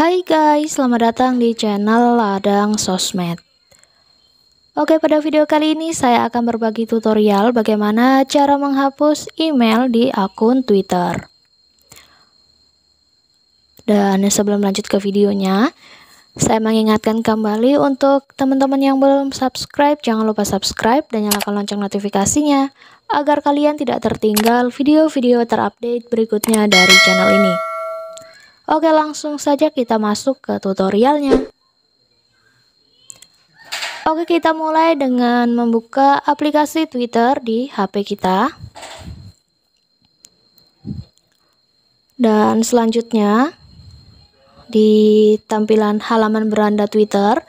Hai guys, selamat datang di channel Ladang Sosmed Oke, pada video kali ini saya akan berbagi tutorial bagaimana cara menghapus email di akun Twitter Dan sebelum lanjut ke videonya saya mengingatkan kembali untuk teman-teman yang belum subscribe, jangan lupa subscribe dan nyalakan lonceng notifikasinya agar kalian tidak tertinggal video-video terupdate berikutnya dari channel ini. Oke langsung saja kita masuk ke tutorialnya Oke kita mulai dengan membuka aplikasi Twitter di HP kita Dan selanjutnya di tampilan halaman beranda Twitter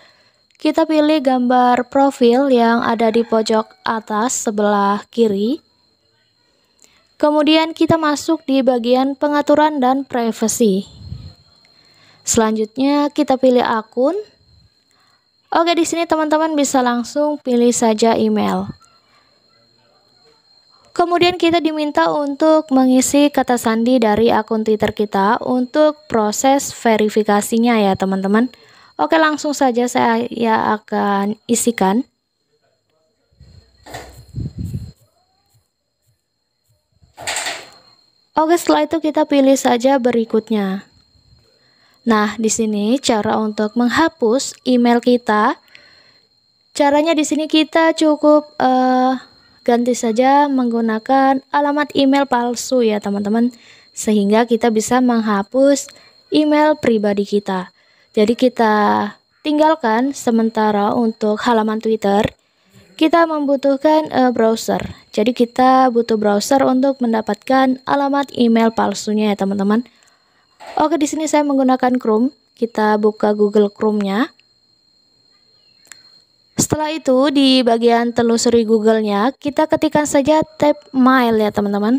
kita pilih gambar profil yang ada di pojok atas sebelah kiri Kemudian kita masuk di bagian pengaturan dan privasi. Selanjutnya kita pilih akun. Oke, di sini teman-teman bisa langsung pilih saja email. Kemudian kita diminta untuk mengisi kata sandi dari akun Twitter kita untuk proses verifikasinya ya teman-teman. Oke langsung saja saya akan isikan. Oke setelah itu kita pilih saja berikutnya. Nah, di sini cara untuk menghapus email kita. Caranya di sini kita cukup uh, ganti saja menggunakan alamat email palsu ya, teman-teman. Sehingga kita bisa menghapus email pribadi kita. Jadi kita tinggalkan sementara untuk halaman Twitter. Kita membutuhkan uh, browser. Jadi kita butuh browser untuk mendapatkan alamat email palsunya ya, teman-teman. Oke, di sini saya menggunakan Chrome. Kita buka Google Chrome-nya. Setelah itu, di bagian telusuri Google-nya, kita ketikkan saja tab mail ya, teman-teman.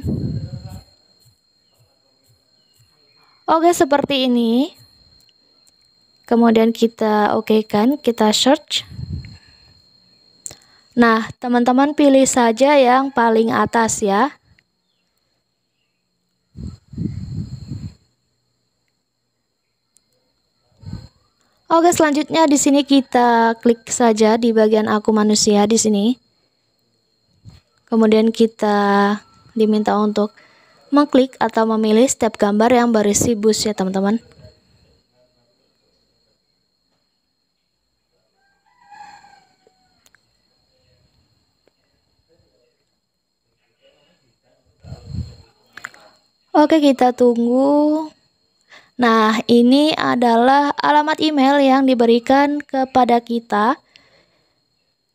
Oke, seperti ini. Kemudian kita oke kan, kita search. Nah, teman-teman pilih saja yang paling atas ya. Oke, selanjutnya di sini kita klik saja di bagian aku manusia di sini. Kemudian kita diminta untuk mengklik atau memilih setiap gambar yang berisi bus ya, teman-teman. Oke, kita tunggu Nah, ini adalah alamat email yang diberikan kepada kita.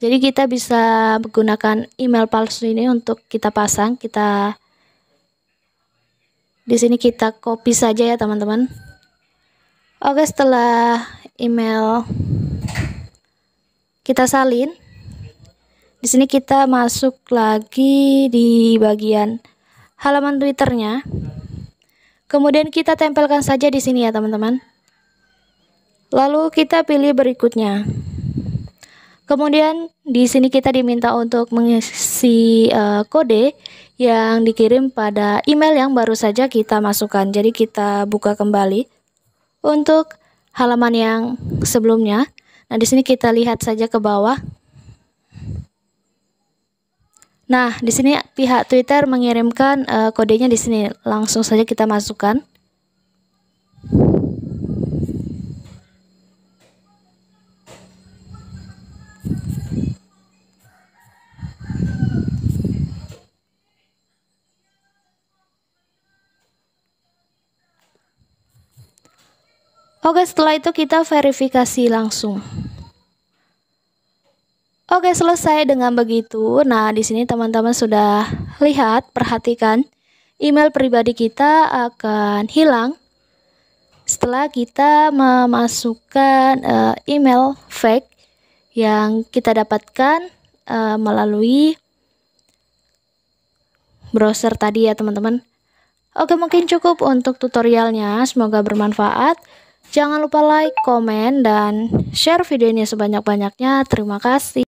Jadi kita bisa menggunakan email palsu ini untuk kita pasang, kita di sini kita copy saja ya, teman-teman. Oke, setelah email kita salin. Di sini kita masuk lagi di bagian halaman Twitternya. Kemudian kita tempelkan saja di sini ya teman-teman. Lalu kita pilih berikutnya. Kemudian di sini kita diminta untuk mengisi uh, kode yang dikirim pada email yang baru saja kita masukkan. Jadi kita buka kembali untuk halaman yang sebelumnya. Nah, di sini kita lihat saja ke bawah. Nah, di sini pihak Twitter mengirimkan uh, kodenya di sini. Langsung saja kita masukkan. Oke, setelah itu kita verifikasi langsung. Oke, selesai dengan begitu. Nah, di sini teman-teman sudah lihat, perhatikan email pribadi kita akan hilang setelah kita memasukkan uh, email fake yang kita dapatkan uh, melalui browser tadi ya, teman-teman. Oke, mungkin cukup untuk tutorialnya. Semoga bermanfaat. Jangan lupa like, komen, dan share video ini sebanyak-banyaknya. Terima kasih.